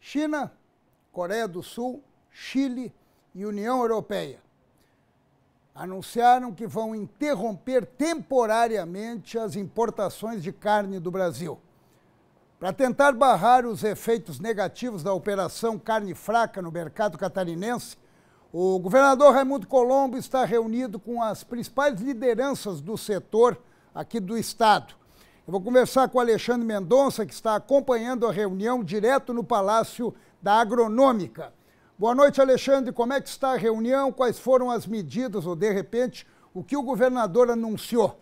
China, Coreia do Sul, Chile e União Europeia anunciaram que vão interromper temporariamente as importações de carne do Brasil. Para tentar barrar os efeitos negativos da operação carne fraca no mercado catarinense, o governador Raimundo Colombo está reunido com as principais lideranças do setor aqui do estado. Eu vou conversar com Alexandre Mendonça, que está acompanhando a reunião direto no Palácio da Agronômica. Boa noite, Alexandre. Como é que está a reunião? Quais foram as medidas ou, de repente, o que o governador anunciou?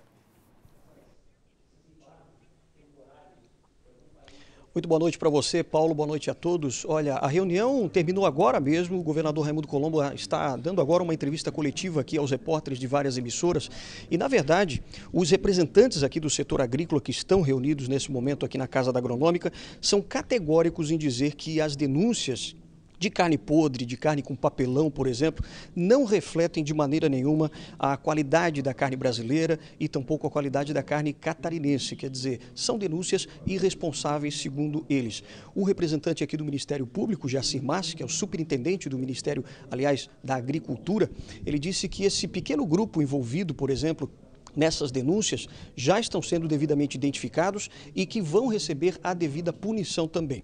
Muito boa noite para você, Paulo. Boa noite a todos. Olha, a reunião terminou agora mesmo. O governador Raimundo Colombo está dando agora uma entrevista coletiva aqui aos repórteres de várias emissoras. E, na verdade, os representantes aqui do setor agrícola que estão reunidos nesse momento aqui na Casa da Agronômica são categóricos em dizer que as denúncias de carne podre, de carne com papelão, por exemplo, não refletem de maneira nenhuma a qualidade da carne brasileira e tampouco a qualidade da carne catarinense. Quer dizer, são denúncias irresponsáveis, segundo eles. O representante aqui do Ministério Público, Jacir Massi, que é o superintendente do Ministério, aliás, da Agricultura, ele disse que esse pequeno grupo envolvido, por exemplo, nessas denúncias já estão sendo devidamente identificados e que vão receber a devida punição também.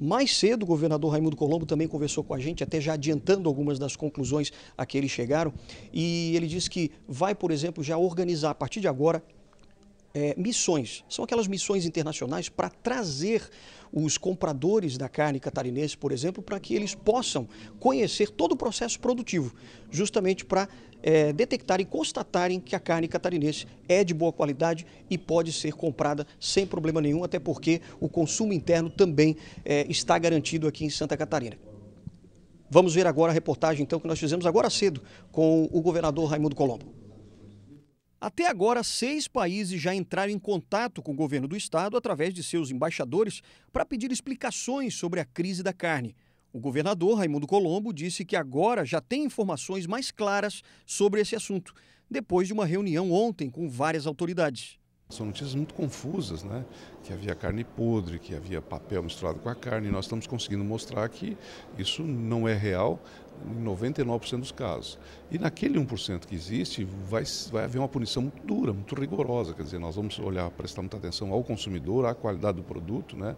Mais cedo, o governador Raimundo Colombo também conversou com a gente, até já adiantando algumas das conclusões a que eles chegaram, e ele disse que vai, por exemplo, já organizar a partir de agora é, missões. São aquelas missões internacionais para trazer os compradores da carne catarinense, por exemplo, para que eles possam conhecer todo o processo produtivo, justamente para é, detectarem e constatarem que a carne catarinense é de boa qualidade e pode ser comprada sem problema nenhum, até porque o consumo interno também é, está garantido aqui em Santa Catarina. Vamos ver agora a reportagem então que nós fizemos agora cedo com o governador Raimundo Colombo. Até agora, seis países já entraram em contato com o governo do estado através de seus embaixadores para pedir explicações sobre a crise da carne. O governador Raimundo Colombo disse que agora já tem informações mais claras sobre esse assunto, depois de uma reunião ontem com várias autoridades. São notícias muito confusas, né? que havia carne podre, que havia papel misturado com a carne, e nós estamos conseguindo mostrar que isso não é real em 99% dos casos. E naquele 1% que existe, vai, vai haver uma punição muito dura, muito rigorosa, quer dizer, nós vamos olhar, prestar muita atenção ao consumidor, à qualidade do produto, né?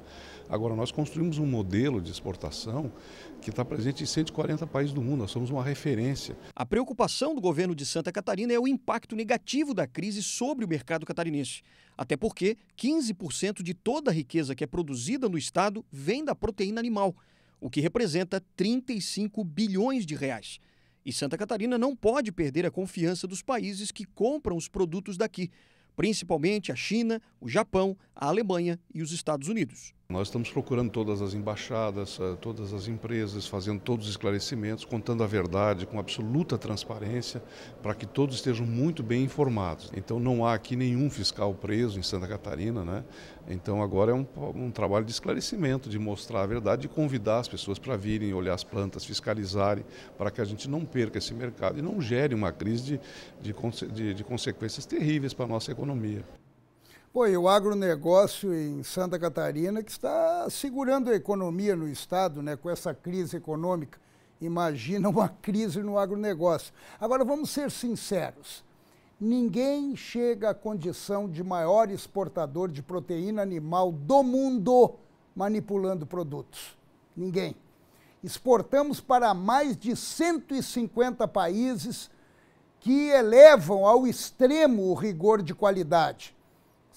Agora, nós construímos um modelo de exportação que está presente em 140 países do mundo, nós somos uma referência. A preocupação do governo de Santa Catarina é o impacto negativo da crise sobre o mercado catarinense, até porque 15% de toda a riqueza que é produzida no estado vem da proteína animal, o que representa 35 bilhões de reais. E Santa Catarina não pode perder a confiança dos países que compram os produtos daqui, principalmente a China, o Japão, a Alemanha e os Estados Unidos. Nós estamos procurando todas as embaixadas, eh, todas as empresas, fazendo todos os esclarecimentos, contando a verdade com absoluta transparência, para que todos estejam muito bem informados. Então não há aqui nenhum fiscal preso em Santa Catarina, né? Então agora é um, um trabalho de esclarecimento, de mostrar a verdade, de convidar as pessoas para virem olhar as plantas, fiscalizarem, para que a gente não perca esse mercado e não gere uma crise de, de, de, de consequências terríveis para a nossa economia. Pô, e o agronegócio em Santa Catarina que está segurando a economia no estado, né, com essa crise econômica. Imagina uma crise no agronegócio. Agora vamos ser sinceros. Ninguém chega à condição de maior exportador de proteína animal do mundo manipulando produtos. Ninguém. Exportamos para mais de 150 países que elevam ao extremo o rigor de qualidade.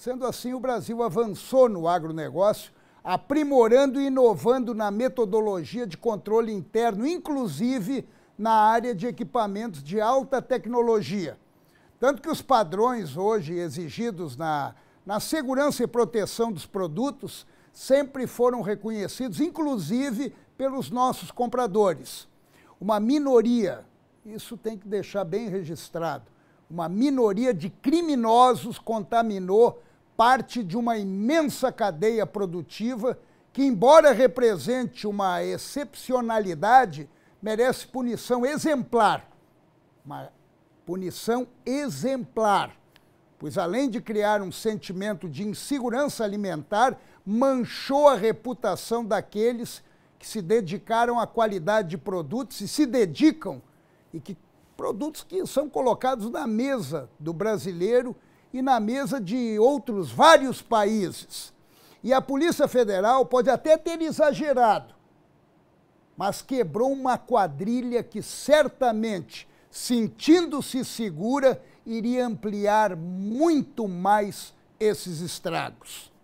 Sendo assim, o Brasil avançou no agronegócio, aprimorando e inovando na metodologia de controle interno, inclusive na área de equipamentos de alta tecnologia. Tanto que os padrões hoje exigidos na, na segurança e proteção dos produtos sempre foram reconhecidos, inclusive pelos nossos compradores. Uma minoria, isso tem que deixar bem registrado, uma minoria de criminosos contaminou parte de uma imensa cadeia produtiva que, embora represente uma excepcionalidade, merece punição exemplar. Uma punição exemplar, pois além de criar um sentimento de insegurança alimentar, manchou a reputação daqueles que se dedicaram à qualidade de produtos e se dedicam e que produtos que são colocados na mesa do brasileiro e na mesa de outros vários países. E a Polícia Federal pode até ter exagerado, mas quebrou uma quadrilha que certamente, sentindo-se segura, iria ampliar muito mais esses estragos.